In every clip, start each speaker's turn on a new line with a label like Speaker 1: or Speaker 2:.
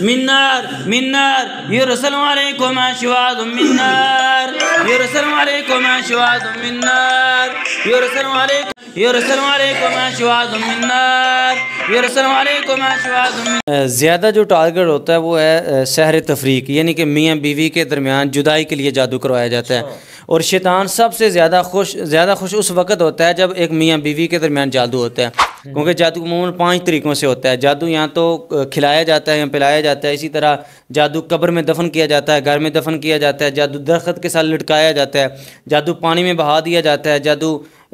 Speaker 1: من نار من نار يرسل عليكم أشواظ من نار
Speaker 2: يرسل عليكم أشواظ
Speaker 1: من نار يرسل عليكم يرسل عليكم أشواظ من نار يرسل عليكم أشواظ من ज़्यादा जो टारगेट होता है वो है शहर तफरीक यानी कि मियाँ बीवी के दरमियान जुदाई के लिए जादू करवाया जाता है अच्छा। और शैतान सबसे ज़्यादा खुश ज़्यादा खुश उस वक़्त होता है जब एक मियाँ बीवी के दरमियान जादू होता है क्योंकि जादू अमूमन पाँच तरीक़ों से होता है जादू यहाँ तो खिलाया जाता है या पिलाया जाता है इसी तरह जादू कब्र में दफन किया जाता है घर में दफन किया जाता है जादू दरख्त के साथ लटकाया जाता है जादू पानी में बहा दिया जाता है जादू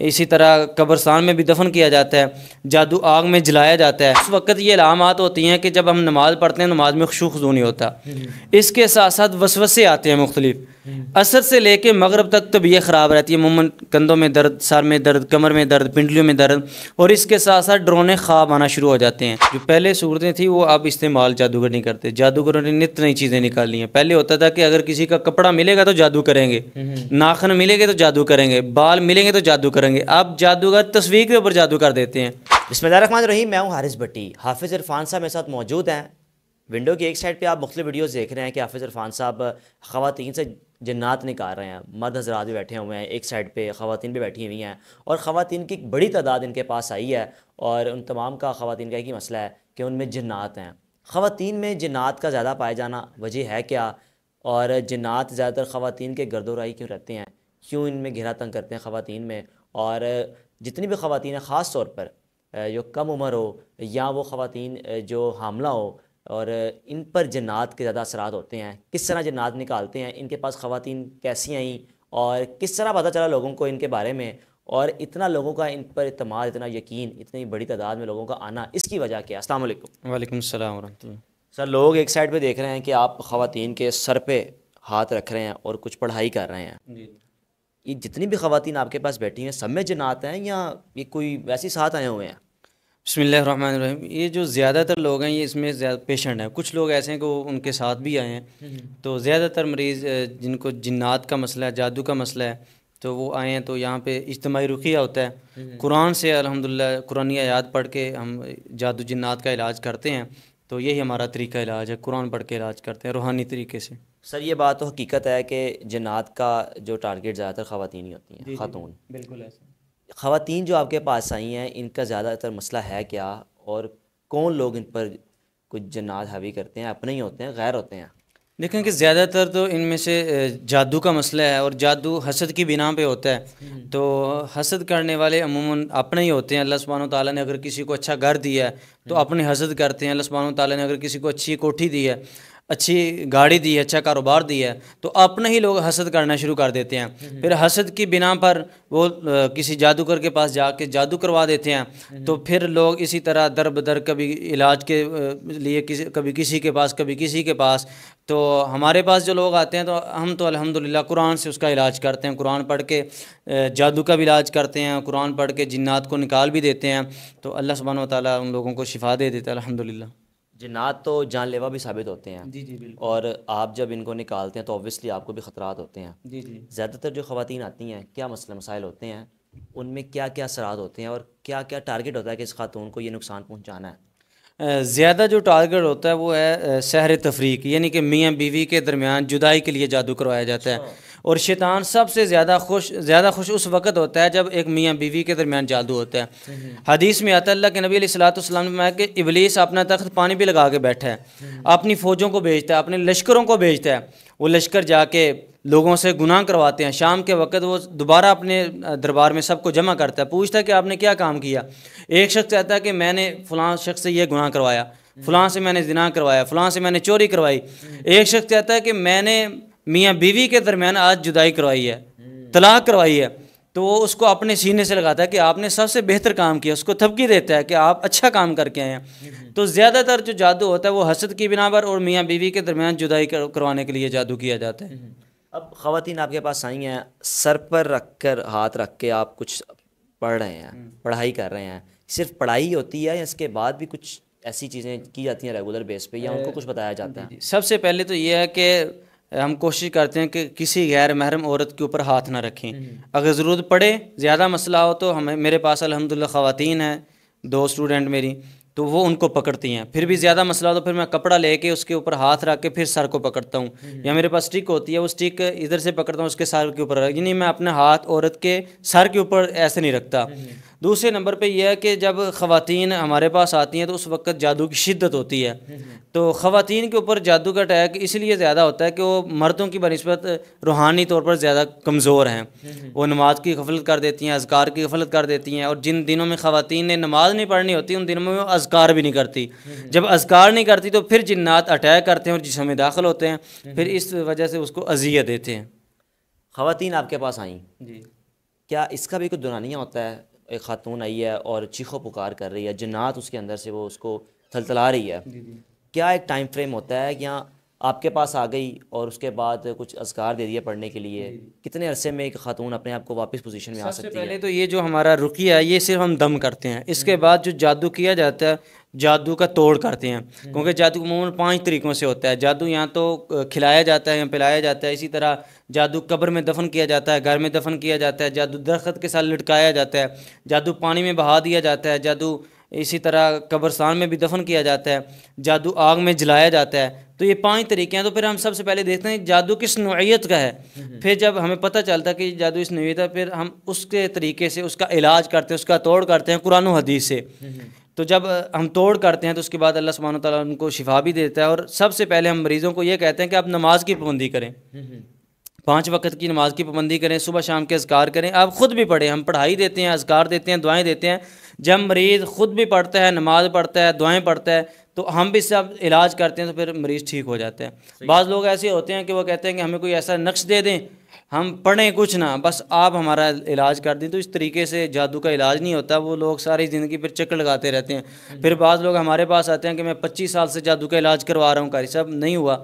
Speaker 1: इसी तरह कब्रस्तान में भी दफन किया जाता है जादू आग में जलाया जाता है उस वक्त ये अलामत होती हैं कि जब हम नमाज़ पढ़ते हैं नमाज में खशू खजू नहीं होता इसके साथ साथ वसवसे आते हैं मुख्तलिफ असर से लेके मगरब तक तबीयत तो ख़राब रहती है मुमन कंधों में दर्द सर में दर्द कमर में दर्द पिंडलियों में दर्द और इसके साथ साथ ड्रोने ख्वाब आना शुरू हो जाते हैं जो पहले सूरतें थी वो अब इस्तेमाल जादूगर नहीं करते जादूगरों ने नित नई चीज़ें ली हैं पहले होता था कि अगर किसी का कपड़ा मिलेगा तो जादू करेंगे हम्म। नाखन मिलेंगे तो जादू करेंगे बाल मिलेंगे तो जादू करेंगे करेंगे आप जादूगर तस्वीर के
Speaker 2: ऊपर जादू कर देते हैं रखमान रही मैं हूँ हारिस भट्टी हाफिज़ इरफान साहब मेरे साथ मौजूद हैं विंडो की एक साइड पे आप मुख्तु वीडियोस देख रहे हैं कि हाफिज़ इरफान साहब खातन से जन्नात निकाल रहे हैं मर्द हजरात भी बैठे हुए हैं एक साइड पे खातन भी बैठी हुई हैं और ख़वान की एक बड़ी तादाद इनके पास आई है और उन तमाम का ख़वातीन का एक ही मसला है कि उनमें जन्नात हैं खातन में जन्नात का ज़्यादा पाया जाना वजह है क्या और जन्नात ज़्यादातर खातन के गर्दोराई क्यों रहते हैं क्यों इनमें घिरा तंग करते हैं खातन में और जितनी भी ख़वान ख़ास तौर पर जो कम उम्र हो या वो ख़वान जो हामला हो और इन पर जन्ात के ज़्यादा असरात होते हैं किस तरह जन्ात निकालते हैं इनके पास ख़वान कैसी आईं और किस तरह पता चला लोगों को इनके बारे में और इतना लोगों का इन पर इतम इतना यकीन इतनी बड़ी तादाद में लोगों का आना इसकी वजह क्या है अल्लाम वालेकुम सर लोग एक साइड पे देख रहे हैं कि आप ख़वान के सर पे हाथ रख रहे हैं और कुछ पढ़ाई कर रहे हैं ये जितनी भी खातन आपके पास बैठी हैं सब में जनात हैं या ये कोई वैसे साथ आए हुए हैं बसमिल ये जो ज़्यादातर लोग हैं ये इसमें ज़्यादा पेशेंट
Speaker 1: हैं कुछ लोग ऐसे हैं कि उनके साथ भी आए हैं हम्म, हम्म। तो ज़्यादातर मरीज़ जिनको जिन्नात का मसला है जादू का मसला है तो वो आए हैं तो यहाँ पे इज्तमी रुखिया होता है हम्म, कुरान से अलहमदिल्ला कुरानी याद पढ़ के हम जादू जिन्नात का इलाज करते हैं तो यही हमारा
Speaker 2: तरीका इलाज है कुरान पढ़ के इलाज करते हैं रूहानी तरीके से सर ये बात तो हकीकत है कि जनात का जो टारगेट ज़्यादातर ख़वान ही होती हैं ख़ातून
Speaker 1: बिल्कुल ऐसा
Speaker 2: ख़वान जो आपके पास आई हैं इनका ज़्यादातर मसला है क्या और कौन लोग इन पर कुछ जनात हावी करते हैं अपने ही होते हैं गैर होते हैं
Speaker 1: देखें कि ज़्यादातर तो इनमें से जादू का मसला है और जादू हसद की बिना पे होता है हम्म। तो हसद करने वाले अमूमन अपने ही होते हैं अल्लाह सुबहान ताली ने अगर किसी को अच्छा घर दिया है तो हम्म। अपने हसद करते हैं अल्लाह सुबहान ताली ने अगर किसी को अच्छी कोठी दी है अच्छी गाड़ी दी है अच्छा कारोबार दी है तो अपने ही लोग हसद करना शुरू कर देते हैं हम्म। फिर हसद की बिना पर वो किसी जादूगर के पास जाके जादू करवा देते हैं हम्म। तो फिर लोग इसी तरह दर बदर कभी इलाज के लिए किसी कभी किसी के पास कभी किसी के पास तो हमारे पास जो लोग आते हैं तो हम तो अल्हम्दुलिल्लाह कुरान से उसका इलाज करते हैं कुरान पढ़ के जादू का भी इलाज करते हैं कुरान पढ़ के जिन्नात को निकाल भी देते हैं तो अल्लाह सुबहान ताली उन लोगों को शिफा दे देते हैं अलहमदिल्ला
Speaker 2: जिनात तो जानलेवा भी साबित होते हैं जी जी बिल्कुल और आप जब इनको निकालते हैं तो ऑब्वियसली आपको भी ख़तरात होते हैं जी जी ज़्यादातर जो ख़वान आती हैं क्या मसले मसाइल होते हैं उनमें क्या क्या असरात होते हैं और क्या क्या टारगेट होता है कि इस खातून को ये नुकसान पहुँचाना है
Speaker 1: ज़्यादा जो टारगेट होता है वो है शहर तफरीक यानी कि मियाँ बीवी के दरमियान जुदाई के लिए जादू करवाया जाता है अच्छा। और शैतान सबसे ज़्यादा खुश ज़्यादा खुश उस वक़्त होता है जब एक मियाँ बीवी के दरमियान जादू होता है हम्म, हम्म। हदीस में आता अल्लाह के नबी सलाम ने कि इबलीस अपना तख्त पानी भी लगा के बैठा है हम्म। अपनी फ़ौजों को भेजता है अपने लश्करों को भेजता है वो लश्कर जाके लोगों से गुनाह करवाते हैं शाम के वक्त वो दोबारा अपने दरबार में सबको जमा करता है पूछता है कि आपने क्या काम किया एक शख्स कहता है कि मैंने फलां शख्स से ये गुनाह करवाया फ़लाँ से मैंने जिना करवाया फलां से मैंने चोरी करवाई एक शख्स कहता है कि मैंने मियाँ बीवी के दरमियान आज जुदाई करवाई है तलाक करवाई है तो वो उसको अपने सीने से लगाता है कि आपने सबसे बेहतर काम किया उसको थपकी देता है कि आप अच्छा काम करके आए हैं तो ज़्यादातर जो जादू होता है वो हसद की बिना पर और मियाँ बीवी के दरमियान जुदाई करवाने के लिए जादू किया जाता है
Speaker 2: अब खातन आपके पास आई हैं सर पर रख कर हाथ रख के आप कुछ पढ़ रहे हैं हम्म। पढ़ाई कर रहे हैं सिर्फ पढ़ाई होती है या इसके बाद भी कुछ ऐसी चीज़ें की जाती हैं रेगुलर बेस पे या उनको कुछ बताया जाता है
Speaker 1: सबसे पहले तो ये है कि हम कोशिश करते हैं कि किसी गैर महरम औरत के ऊपर हाथ ना रखें हम्म। अगर ज़रूरत पड़े ज़्यादा मसला हो तो हमें मेरे पास अलहमदिल्ला ख़वान हैं दो स्टूडेंट मेरी तो वो उनको पकड़ती हैं फिर भी ज़्यादा मसला तो फिर मैं कपड़ा लेके उसके ऊपर हाथ रख के फिर सर को पकड़ता हूँ हम्म। या मेरे पास स्टिक होती है वो स्टिक इधर से पकड़ता हूँ उसके सर के ऊपर यानी मैं अपने हाथ औरत के सर के ऊपर ऐसे नहीं रखता हम्म। दूसरे नंबर पे यह है कि जब खातन हमारे पास आती हैं तो उस वक्त जादू की शिद्दत होती है तो ख़ातन के ऊपर जादू का अटैक इसलिए ज़्यादा होता है कि वो मर्दों की बनस्बत रूहानी तौर पर ज़्यादा कमज़ोर हैं वो नमाज की गफलत कर देती हैं अजकार की गफलत कर देती हैं और जिन दिनों में ख़वातीन ने नमाज नहीं पढ़नी होती उन दिनों में वो अजकार भी नहीं करती जब अजकार नहीं करती तो फिर जिन्नात अटैक करते हैं और जिसम में दाखिल होते हैं फिर इस वजह से उसको अजियत देते हैं
Speaker 2: खातन आपके पास आई क्या इसका भी कुछ दुरानिया होता है एक खातून आई है और चीखो पुकार कर रही है जन्नात उसके अंदर से वो उसको थलथला रही है क्या एक टाइम फ्रेम होता है कि यहाँ आपके पास आ गई और उसके बाद कुछ असकार दे दिया पढ़ने के लिए कितने अरसे में एक खातून अपने आप को वापस पोजीशन में आ सकती पहले है पहले
Speaker 1: तो ये जो हमारा रुकिया ये सिर्फ हम दम करते हैं इसके बाद जो जादू किया जाता है जादू का तोड़ करते हैं हम्म। क्योंकि जादू मूल पांच तरीक़ों से होता है जादू यहाँ तो खिलाया जाता है या पिलाया जाता है इसी तरह जादू कब्र में दफन किया जाता है घर में दफन किया जाता है जादू दरख्त के साथ लटकाया जाता है जादू पानी में बहा दिया जाता है जादू इसी तरह कब्रस्तान में भी दफन किया जाता है जादू आग में जलाया जाता है तो ये पांच तरीके हैं तो फिर हम सबसे पहले देखते हैं जादू किस नोयत का है हम्म। फिर जब हमें पता चलता है कि जादू इस नोयत का फिर हम उसके तरीके से उसका इलाज करते हैं उसका तोड़ करते हैं कुरान हदीस से हम्म। तो जब हम तोड़ करते हैं तो उसके बाद अल्लाह सुबहान ताली उनको शिफा भी देता है और सबसे पहले हम मरीज़ों को ये कहते हैं कि आप नमाज़ की पाबंदी करें हम्म, हम्म। पाँच वक्त की नमाज़ की पाबंदी करें सुबह शाम के अजगार करें आप ख़ुद भी पढ़ें हम पढ़ाई देते हैं अजगार देते हैं दुआएं देते हैं जब मरीज़ ख़ुद भी पढ़ता है नमाज़ पढ़ता है दुआएँ पढ़ता है तो हम भी सब इलाज करते हैं तो फिर मरीज़ ठीक हो जाते हैं बाज़ लोग ऐसे होते हैं कि वो कहते हैं कि हमें कोई ऐसा नक्श दे दें हम पढ़ें कुछ ना बस आप हमारा इलाज कर दें तो इस तरीके से जादू का इलाज नहीं होता वो लोग सारी ज़िंदगी फिर चक्कर लगाते रहते हैं फिर बाद लोग हमारे पास आते हैं कि मैं पच्चीस साल से जादू का इलाज करवा रहा हूँ कारी साहब नहीं हुआ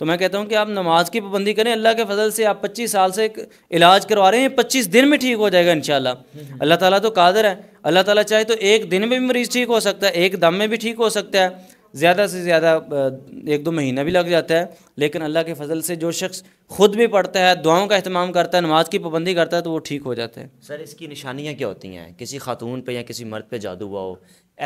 Speaker 1: तो मैं कहता हूँ कि आप नमाज की पाबंदी करें अल्लाह के फजल से आप पच्चीस साल से इलाज करवा रहे हैं पच्चीस दिन में ठीक हो जाएगा इन अल्लाह ताली तो कादर है अल्लाह ताली चाहे तो एक दिन में भी मरीज़ ठीक हो सकता है एक दम में भी ठीक हो सकता है ज़्यादा से ज़्यादा एक दो महीना भी लग जाता है लेकिन अल्लाह के फजल से जो शख्स खुद भी पढ़ता है दुआओं का अहतमाम करता है नमाज की पाबंदी करता
Speaker 2: है तो वो ठीक हो जाता है सर इसकी निशानियाँ क्या होती हैं किसी खातून पर या किसी मर्द पर जादू हुआ हो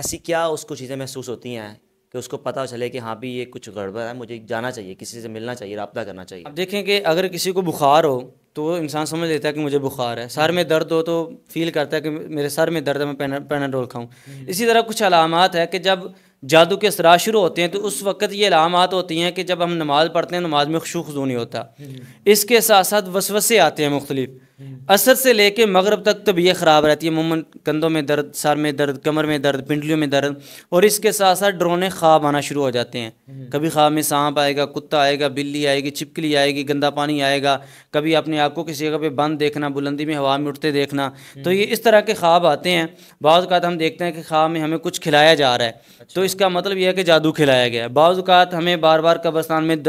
Speaker 2: ऐसी क्या उसको चीज़ें महसूस होती हैं कि उसको पता चले कि हाँ भी ये कुछ गड़बड़ है मुझे जाना चाहिए किसी से मिलना चाहिए रबता करना चाहिए अब
Speaker 1: देखें कि अगर किसी को बुखार हो तो इंसान समझ लेता है कि मुझे बुखार है सर में दर्द हो तो फील करता है कि मेरे सर में दर्द है मैं पेनाडोल खाऊं हम्म। इसी तरह कुछ अलामत है कि जब जादू के असरा शुरू होते हैं तो उस वक्त ये अलामत होती हैं कि जब हम नमाज़ पढ़ते हैं नमाज में खुशूखू नहीं होता हम्म। इसके साथ साथ वसवसे आते हैं मुख्तलिफ़ हम्म। असर से लेके मगरब तक तबीयत तो ख़राब रहती है मुमन कंधों में दर्द सर में दर्द कमर में दर्द पिंडलियों में दर्द और इसके साथ साथ ड्रोने ख्वाब आना शुरू हो जाते हैं हम्म। कभी ख्वाब में सांप आएगा कुत्ता आएगा बिल्ली आएगी छिपकली आएगी गंदा पानी आएगा कभी अपने आप को किसी जगह पे बंद देखना बुलंदी में हवा में उठते देखना तो ये हम्म। इस तरह के ख्वाब आते हैं बाज़ात हम देखते हैं कि ख्वाब में हमें कुछ खिलाया जा रहा है अच्छा। तो इसका मतलब यह है कि जादू खिलाया गया है बाज़ात हमें बार बार कब्रस्तान में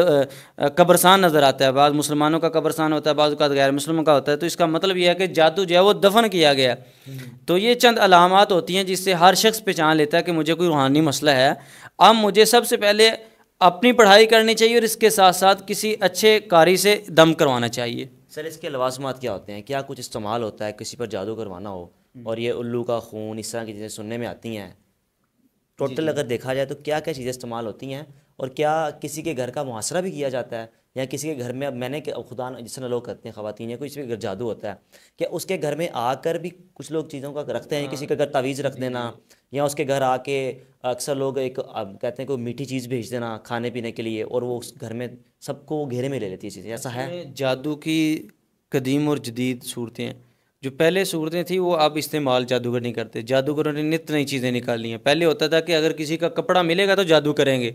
Speaker 1: कब्रस्तान नज़र आता है बाद मुसलमानों का कब्रस्तान होता है बाज़ात गैर मुसलमों का होता है तो इसका इसका मतलब यह है कि जादू जो है वो दफन किया गया तो ये चंद अलामत होती हैं जिससे हर शख्स पहचान लेता है कि मुझे कोई रूहानी मसला है अब मुझे सबसे पहले अपनी पढ़ाई करनी चाहिए और इसके साथ साथ किसी अच्छे कारी से दम करवाना चाहिए
Speaker 2: सर इसके लवासमात क्या होते हैं क्या कुछ इस्तेमाल होता है किसी पर जादू करवाना हो और ये उल्लू का खून इस तरह की चीज़ें सुनने में आती हैं टोटल अगर देखा जाए तो क्या क्या चीज़ें इस्तेमाल होती हैं और क्या किसी के घर का मुहासरा भी किया जाता है या किसी के घर में अब मैंने खुदा जिस तरह लोग करते हैं खातन या कोई जिसमें घर जादू होता है क्या उसके घर में आकर भी कुछ लोग चीज़ों का रखते हैं किसी के घर तावीज़ रख देना हाँ। या उसके घर आके अक्सर लोग एक कहते हैं कोई मीठी चीज़ भेज देना खाने पीने के लिए और वो उस घर में सबको घेरे में ले लेती है चीज़ें ऐसा है जादू की
Speaker 1: कदीम और जदीद सूरतें जो पहले सूरतें थी वो अब इस्तेमाल जादूगर नहीं करते जादूगरों ने नित्य नई चीज़ें ली हैं पहले होता था कि अगर किसी का कपड़ा मिलेगा तो जादू करेंगे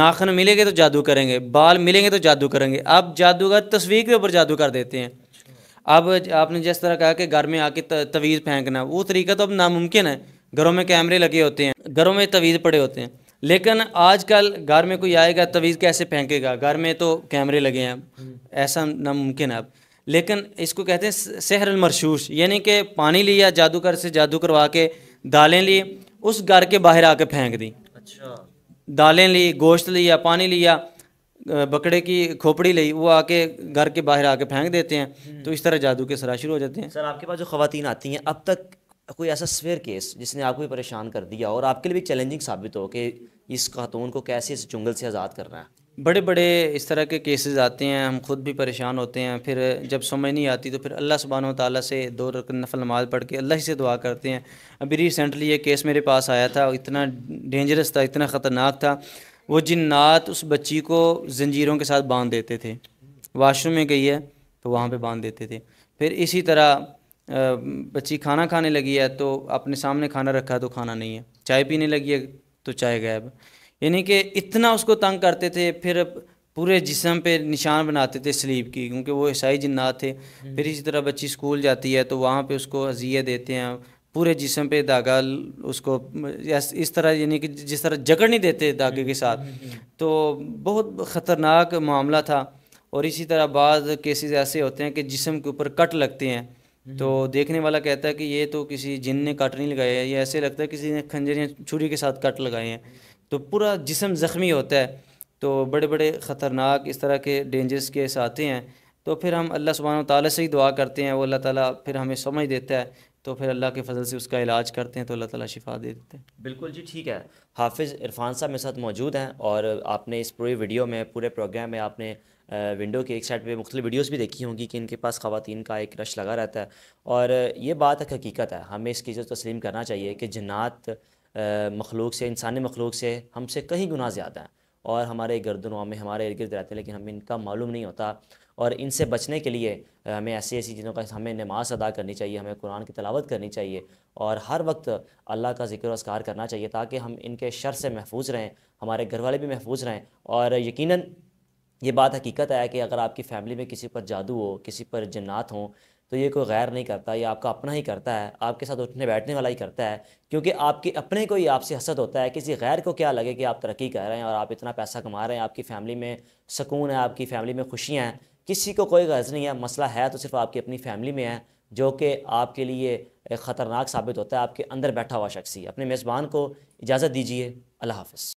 Speaker 1: नाखन मिलेंगे तो जादू करेंगे बाल मिलेंगे तो जादू करेंगे अब जादूगर तस्वीर के ऊपर जादू कर देते हैं अच्छा। अब आपने जिस तरह कहा कि घर में आके तवीज़ फेंकना वो तरीका तो अब नामुमकिन है घरों में कैमरे लगे होते हैं घरों में तवीज़ पड़े होते हैं लेकिन आजकल घर में कोई आएगा तवीज़ कैसे फेंकेगा घर में तो कैमरे लगे हैं हम्म। ऐसा नामुमकिन है अब लेकिन इसको कहते हैं सहर मरशूश यानी कि पानी लिया जादूगर से जादू करवा के दालें ली उस घर के बाहर आके फेंक दी अच्छा दालें ली गोश्त लिया पानी लिया बकरे की खोपड़ी ली वो आके घर के बाहर आके फेंक देते हैं
Speaker 2: हम्म। तो इस तरह जादू के सरा शुरू हो जाते हैं सर आपके पास जो खातन आती हैं अब तक कोई ऐसा स्वेयर केस जिसने आपको भी परेशान कर दिया और आपके लिए भी चैलेंजिंग साबित हो कि इस खातून को कैसे इस जंगल से आज़ाद करना है बड़े बड़े इस तरह के केसेस आते हैं हम खुद भी परेशान होते हैं फिर जब समझ
Speaker 1: नहीं आती तो फिर अल्लाह सुबहान ताली से दो नफल नमाज पढ़ के अल्लाह ही से दुआ करते हैं अभी रिसेंटली ये केस मेरे पास आया था इतना डेंजरस था इतना ख़तरनाक था वो जिन्नात उस बच्ची को जंजीरों के साथ बांध देते थे वाशरूम में गई है तो वहाँ पर बांध देते थे फिर इसी तरह बच्ची खाना खाने लगी है तो अपने सामने खाना रखा तो खाना नहीं है चाय पीने लगी है तो चाय गायब यानी कि इतना उसको तंग करते थे फिर पूरे जिसम पे निशान बनाते थे स्लीप की क्योंकि वो ईसाई जिन्नात थे हम्म। फिर इसी तरह बच्ची स्कूल जाती है तो वहाँ पे उसको अजियत देते हैं पूरे जिसम पे धागा उसको इस तरह यानी कि जिस तरह जकड़ नहीं देते धागे के साथ हम्म, हम्म, तो बहुत ख़तरनाक मामला था और इसी तरह बाद केसेस ऐसे होते हैं कि जिसम के ऊपर कट लगते हैं तो देखने वाला कहता है कि ये तो किसी जिन ने कट नहीं लगाया है ये ऐसे लगता है किसी ने खंजरियाँ छुरी के साथ कट लगाए हैं तो पूरा जिसम ज़ख्मी होता है तो बड़े बड़े ख़तरनाक इस तरह के डेंजर्स केस आते हैं तो फिर हम अल्लाह सुबहान ताली से ही दुआ करते हैं वो अल्लाह ताला फिर हमें समझ देता है तो फिर अल्लाह के फजल से उसका इलाज करते हैं तो अल्लाह
Speaker 2: ताला शिफा दे देते हैं बिल्कुल जी ठीक है हाफिज़ इरफान साहब मेरे साथ मौजूद हैं और आपने इस पूरे वीडियो में पूरे प्रोग्राम में आपने विंडो के एक साइड पे मुख्तु वीडियोस भी देखी होंगी कि इनके पास खातन का एक रश लगा रहता है और ये बात एक हकीकत है हमें इस चीज़ को तस्लीम करना चाहिए कि जन्ात मखलूक से इंसानी मखलूक से हमसे कहीं गुना ज़्यादा हैं और हमारे गर्दनों में हमारे इर्द गिर्द रहते हैं लेकिन हमें इनका मालूम नहीं होता और इनसे बचने के लिए हमें ऐसी ऐसी चीज़ों का हमें नमाज अदा करनी चाहिए हमें कुरान की तलावत करनी चाहिए और हर वक्त अल्लाह का जिक्र असकार करना चाहिए ताकि हम इनके शर से महफूज रहें हमारे घर वाले भी महफूज रहें और यकीनन ये बात हकीकत है कि अगर आपकी फ़ैमिली में किसी पर जादू हो किसी पर जन्नात हों तो ये कोई गैर नहीं करता ये आपका अपना ही करता है आपके साथ उठने बैठने वाला ही करता है क्योंकि आपके अपने को ही आपसे हसद होता है किसी गैर को क्या लगे कि आप तरक्की कर रहे हैं और आप इतना पैसा कमा रहे हैं आपकी फैमिली में सुकून है आपकी फैमिली में खुशियाँ हैं किसी को कोई गर्ज नहीं है मसला है तो सिर्फ आपकी अपनी फैमिली में है जो कि आपके लिए ख़तरनाक साबित होता है आपके अंदर बैठा हुआ शख्सी अपने मेज़बान को इजाज़त दीजिए अल्लाह हाफ